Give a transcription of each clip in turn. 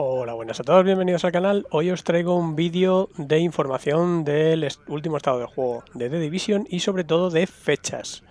Hola, buenas a todos, bienvenidos al canal. Hoy os traigo un vídeo de información del último estado de juego de The Division y sobre todo de fechas.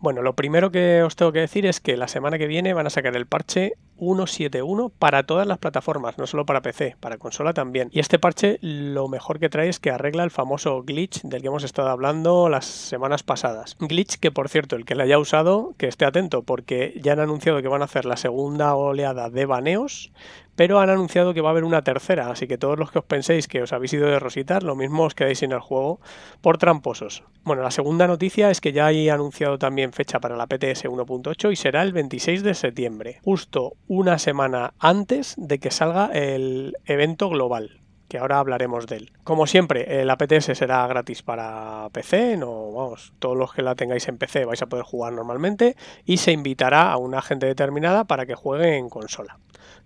Bueno, lo primero que os tengo que decir es que la semana que viene van a sacar el parche 1.7.1 para todas las plataformas, no solo para PC, para consola también. Y este parche lo mejor que trae es que arregla el famoso glitch del que hemos estado hablando las semanas pasadas. Glitch que por cierto, el que lo haya usado, que esté atento porque ya han anunciado que van a hacer la segunda oleada de baneos pero han anunciado que va a haber una tercera, así que todos los que os penséis que os habéis ido de rositas, lo mismo os quedáis sin el juego por tramposos. Bueno, la segunda noticia es que ya hay anunciado también fecha para la PTS 1.8 y será el 26 de septiembre, justo una semana antes de que salga el evento global ahora hablaremos de él. Como siempre, el APTS será gratis para PC, no, vamos, todos los que la tengáis en PC vais a poder jugar normalmente y se invitará a una gente determinada para que juegue en consola.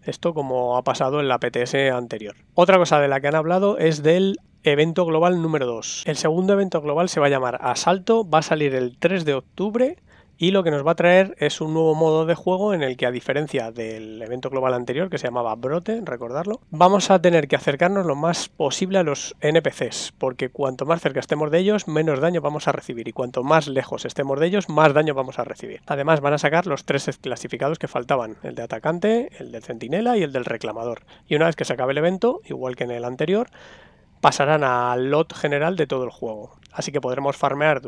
Esto como ha pasado en la PTS anterior. Otra cosa de la que han hablado es del evento global número 2. El segundo evento global se va a llamar Asalto, va a salir el 3 de octubre y lo que nos va a traer es un nuevo modo de juego en el que a diferencia del evento global anterior que se llamaba Brote, recordarlo, vamos a tener que acercarnos lo más posible a los NPCs, porque cuanto más cerca estemos de ellos, menos daño vamos a recibir y cuanto más lejos estemos de ellos, más daño vamos a recibir. Además van a sacar los tres clasificados que faltaban, el de atacante, el de centinela y el del reclamador. Y una vez que se acabe el evento, igual que en el anterior, pasarán al lot general de todo el juego. Así que podremos farmear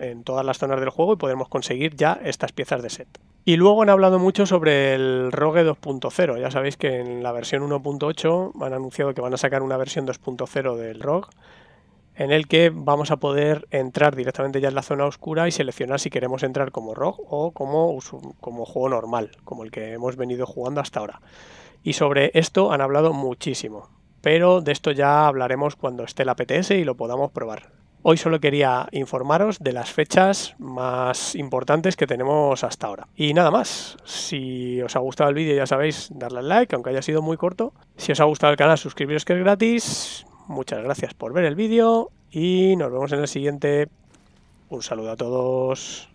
en todas las zonas del juego y podremos conseguir ya estas piezas de set. Y luego han hablado mucho sobre el Rogue 2.0. Ya sabéis que en la versión 1.8 han anunciado que van a sacar una versión 2.0 del Rogue en el que vamos a poder entrar directamente ya en la zona oscura y seleccionar si queremos entrar como Rogue o como, como juego normal, como el que hemos venido jugando hasta ahora. Y sobre esto han hablado muchísimo pero de esto ya hablaremos cuando esté la PTS y lo podamos probar. Hoy solo quería informaros de las fechas más importantes que tenemos hasta ahora. Y nada más, si os ha gustado el vídeo ya sabéis darle al like, aunque haya sido muy corto. Si os ha gustado el canal suscribiros que es gratis. Muchas gracias por ver el vídeo y nos vemos en el siguiente. Un saludo a todos.